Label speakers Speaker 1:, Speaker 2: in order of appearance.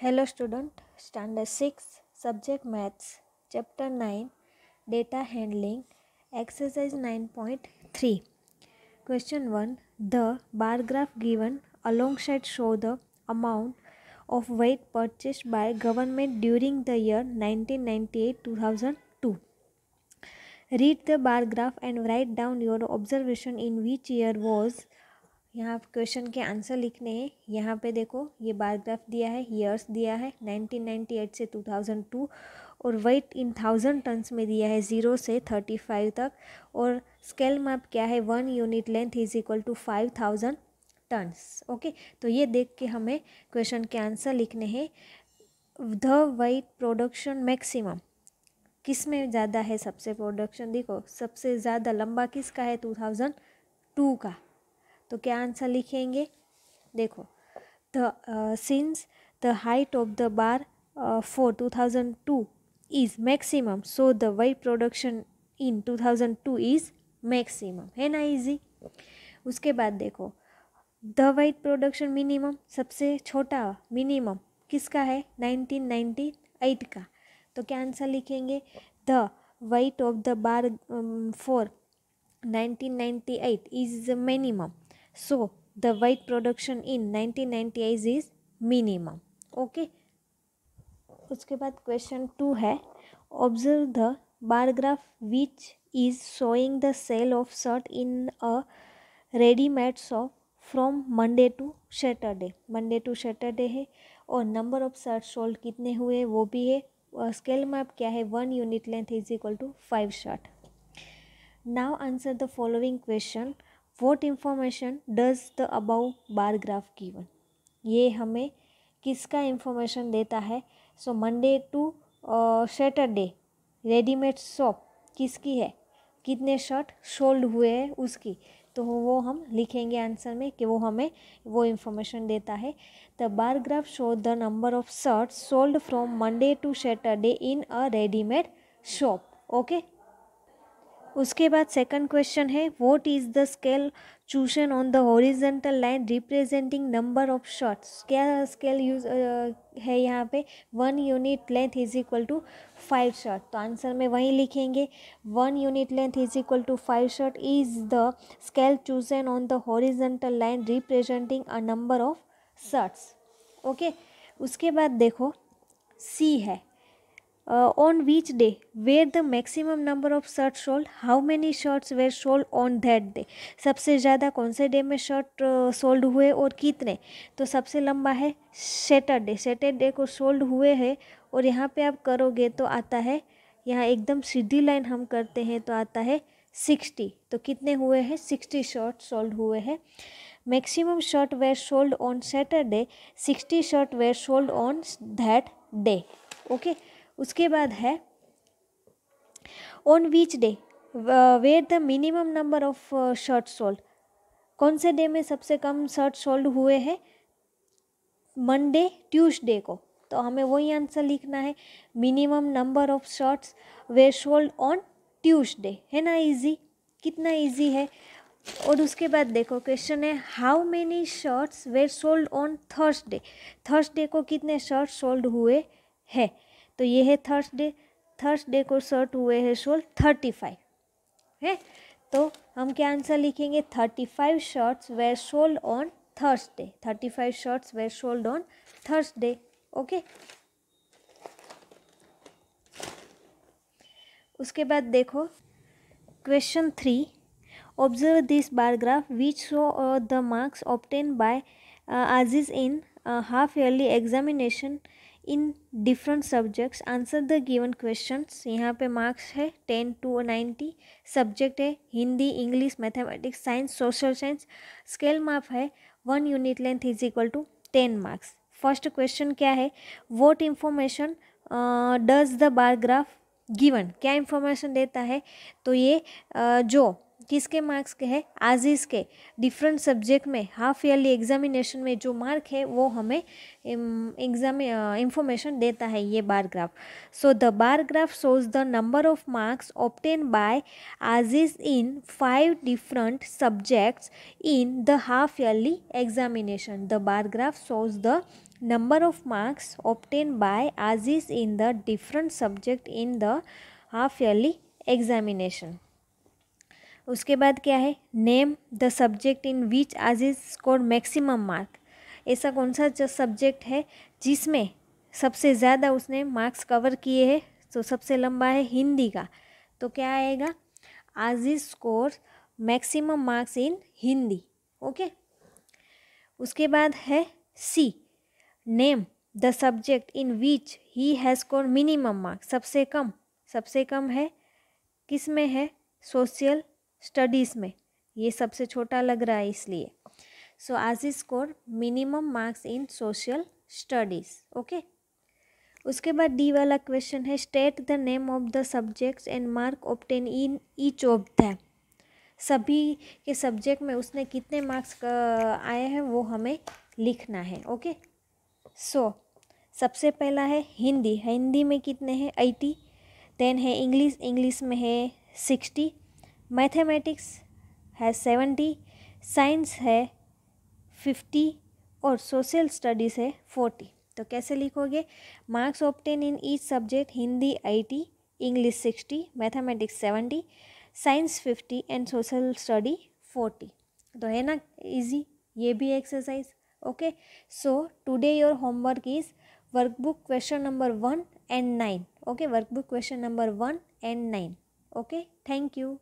Speaker 1: Hello student, standard 6, subject maths, chapter 9, data handling, exercise 9.3. Question 1. The bar graph given alongside show the amount of weight purchased by government during the year 1998-2002. Read the bar graph and write down your observation in which year was यहाँ आप question के answer लिखने हैं यहाँ पे देखो ये biograph दिया है ईयर्स दिया है 1998 से 2002 और वेट इन थाउजेंड टन्स में दिया है ज़ीरो से थर्टी फाइव तक और स्केल माप क्या है one unit length is equal to five thousand tons okay तो ये देख के हमें क्वेश्चन के आंसर लिखने हैं द वेट प्रोडक्शन मैक्सिमम किस में ज़्यादा है सबसे प्रोडक्शन देखो सबसे ज़्यादा लंबा किसका है टू थाउजेंड टू का तो क्या आंसर लिखेंगे देखो the since the height of the bar for two thousand two is maximum so the wheat production in two thousand two is maximum है ना इजी उसके बाद देखो द वाइट प्रोडक्शन मिनिमम सबसे छोटा मिनिमम किसका है नाइनटीन नाइन्टी एट का तो क्या आंसर लिखेंगे the white of the bar for nineteen ninety eight is minimum So the white production in 1998 is minimum. Okay. उसके बाद क्वेश्चन टू है observe the bar graph which is showing the sale of shirt in a readymade shop from Monday to Saturday Monday to Saturday है और number of shirt sold कितने हुए वो भी है और स्केल मैप क्या है one unit length is equal to five shirt now answer the following question what information does the above bar graph given ये हमें किसका इन्फॉर्मेशन देता है so Monday to Saturday readymade shop किसकी है कितने शर्ट शोल्ड हुए हैं उसकी तो वो हम लिखेंगे आंसर में कि वो हमें वो इन्फॉर्मेशन देता है the bar graph show the number of shirt sold from Monday to Saturday in a readymade shop okay उसके बाद सेकंड क्वेश्चन है what is the scale chosen on the horizontal line representing number of shirts क्या scale use है यहाँ पे one unit length is equal to five shirt तो answer में वहीं लिखेंगे one unit length is equal to five shirt is the scale chosen on the horizontal line representing a number of shirts okay उसके बाद देखो सी है uh, on which day where the maximum number of shirts sold how many shirts were sold on that day सबसे ज़्यादा कौन से day में shirt sold uh, हुए और कितने तो सबसे लंबा है सैटरडे सैटरडे को सोल्ड हुए हैं और यहाँ पे आप करोगे तो आता है यहाँ एकदम सीधी लाइन हम करते हैं तो आता है सिक्सटी तो कितने हुए हैं सिक्सटी शर्ट सोल्ड हुए हैं maximum shirt were sold on Saturday sixty shirt were sold on that day okay उसके बाद है on which day were the minimum number of shirt sold कौन से डे में सबसे कम शर्ट सोल्ड हुए हैं मंडे ट्यूसडे को तो हमें वही आंसर लिखना है minimum number of shirts were sold on Tuesday है ना इजी कितना इजी है और उसके बाद देखो क्वेश्चन है how many shirts were sold on Thursday Thursday को कितने शर्ट सोल्ड हुए हैं तो ये है थर्सडे थर्सडे को शर्ट हुए है सोल थर्टी फाइव है तो हम क्या आंसर लिखेंगे thirty five shirts were sold on Thursday thirty five shirts were sold on Thursday okay उसके बाद देखो question three observe this bar graph which show the marks obtained by Aziz in half yearly examination in different subjects answer the given questions यहाँ पे marks है ten to ninety subject है Hindi English mathematics science social science scale माप है one unit length is equal to ten marks first question क्या है what information does the bar graph given क्या information देता है तो ये uh, जो किसके मार्क्स के है आजीज़ के डिफरेंट सब्जेक्ट में हाफ ईयरली एग्जामिनेशन में जो मार्क है वो हमें एग्जाम इंफॉर्मेशन देता है ये bar graph so the bar graph shows the number of marks obtained by Aziz in five different subjects in the half yearly examination the bar graph shows the number of marks obtained by Aziz in the different subject in the half yearly examination उसके बाद क्या है name the subject in which Aziz score maximum mark ऐसा कौन सा जो subject है जिसमें सबसे ज़्यादा उसने मार्क्स कवर किए हैं तो सबसे लंबा है हिंदी का तो क्या आएगा Aziz score maximum marks in Hindi okay उसके बाद है C name the subject in which he has score minimum marks सबसे कम सबसे कम है किस में है सोशल स्टडीज़ में ये सबसे छोटा लग रहा है इसलिए so Aziz score minimum marks in social studies okay उसके बाद डी वाला क्वेश्चन है state the name of the subjects and mark obtained in each of the सभी के सब्जेक्ट में उसने कितने मार्क्स आए हैं वो हमें लिखना है ओके सो so, सबसे पहला है हिंदी हिंदी में कितने हैं एटी देन है इंग्लिश इंग्लिश में है सिक्सटी मैथमेटिक्स है सेवेंटी साइंस है फिफ्टी और सोशल स्टडीज़ है फोर्टी तो कैसे लिखोगे marks obtained in each subject Hindi eighty English sixty mathematics seventy science fifty and social study forty तो है ना इजी ये भी exercise okay so today your homework is workbook question number one and nine okay workbook question number one and nine okay thank you